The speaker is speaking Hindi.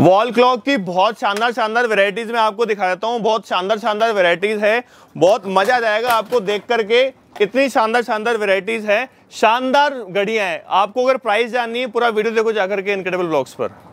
वॉल क्लॉक की बहुत शानदार शानदार वेराइटीज़ में आपको दिखा देता हूँ बहुत शानदार शानदार वेराइटीज़ है बहुत मज़ा आ जाएगा आपको देख करके इतनी शानदार शानदार वेराइटीज़ है शानदार घड़ियाँ हैं आपको अगर प्राइस जाननी है पूरा वीडियो देखो जाकर के इनक्रेडिबल ब्लॉक्स पर